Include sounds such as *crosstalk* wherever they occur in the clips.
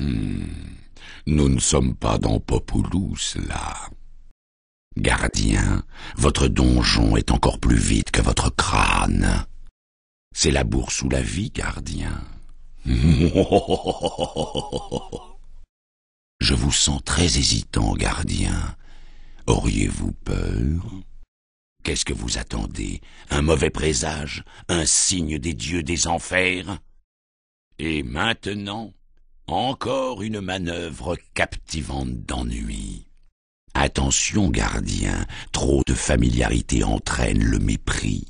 Hmm. Nous ne sommes pas dans Populous, là. Gardien, votre donjon est encore plus vite que votre crâne. C'est la bourse ou la vie, gardien. *laughs* Je vous sens très hésitant, gardien. Auriez-vous peur Qu'est-ce que vous attendez Un mauvais présage Un signe des dieux des enfers Et maintenant encore une manœuvre captivante d'ennui. Attention, gardien, trop de familiarité entraîne le mépris.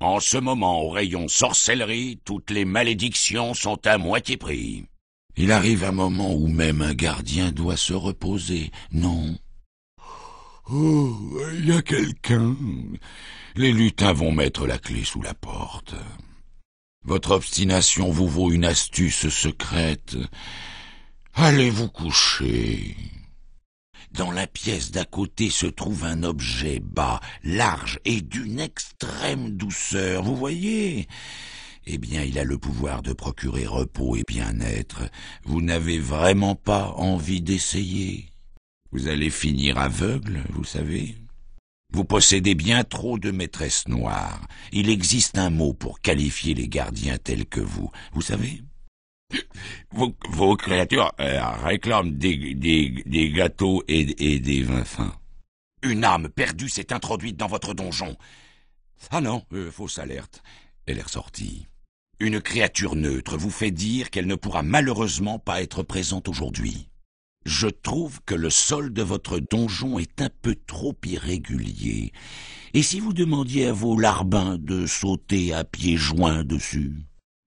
En ce moment, au rayon sorcellerie, toutes les malédictions sont à moitié prix. Il arrive un moment où même un gardien doit se reposer, non Oh, il y a quelqu'un. Les lutins vont mettre la clé sous la porte. Votre obstination vous vaut une astuce secrète. Allez vous coucher. Dans la pièce d'à côté se trouve un objet bas, large et d'une extrême douceur, vous voyez Eh bien, il a le pouvoir de procurer repos et bien-être. Vous n'avez vraiment pas envie d'essayer. Vous allez finir aveugle, vous savez. Vous possédez bien trop de maîtresses noires. Il existe un mot pour qualifier les gardiens tels que vous. Vous savez vos, créatures euh, réclament des, gâteaux et, des vins fins. Une âme perdue s'est introduite dans votre donjon. Ah non, euh, fausse alerte. Elle est ressortie. Une créature neutre vous fait dire qu'elle ne pourra malheureusement pas être présente aujourd'hui. Je trouve que le sol de votre donjon est un peu trop irrégulier. Et si vous demandiez à vos larbins de sauter à pieds joints dessus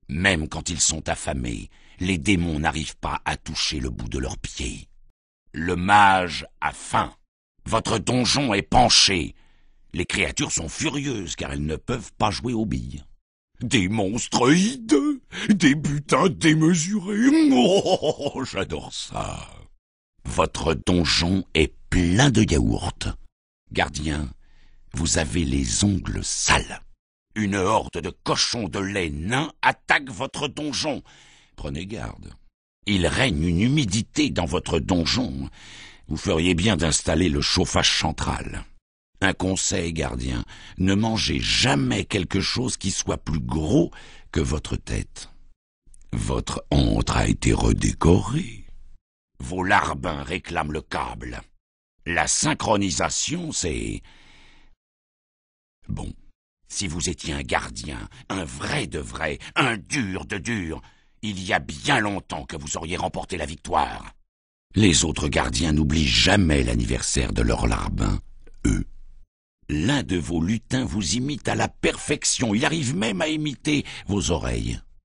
Même quand ils sont affamés, les démons n'arrivent pas à toucher le bout de leurs pieds. Le mage a faim. Votre donjon est penché. Les créatures sont furieuses car elles ne peuvent pas jouer aux billes. Des monstres hideux, des butins démesurés. *laughs* Oh, j'adore ça. Votre donjon est plein de yaourts. Gardien, vous avez les ongles sales. Une horde de cochons de lait nains attaque votre donjon. Prenez garde. Il règne une humidité dans votre donjon. Vous feriez bien d'installer le chauffage central. Un conseil, gardien, ne mangez jamais quelque chose qui soit plus gros que votre tête. Votre antre a été redécorée. Vos larbins réclament le câble. La synchronisation, c'est... Bon, si vous étiez un gardien, un vrai de vrai, un dur de dur, il y a bien longtemps que vous auriez remporté la victoire. Les autres gardiens n'oublient jamais l'anniversaire de leurs larbin, eux. L'un de vos lutins vous imite à la perfection, il arrive même à imiter vos oreilles.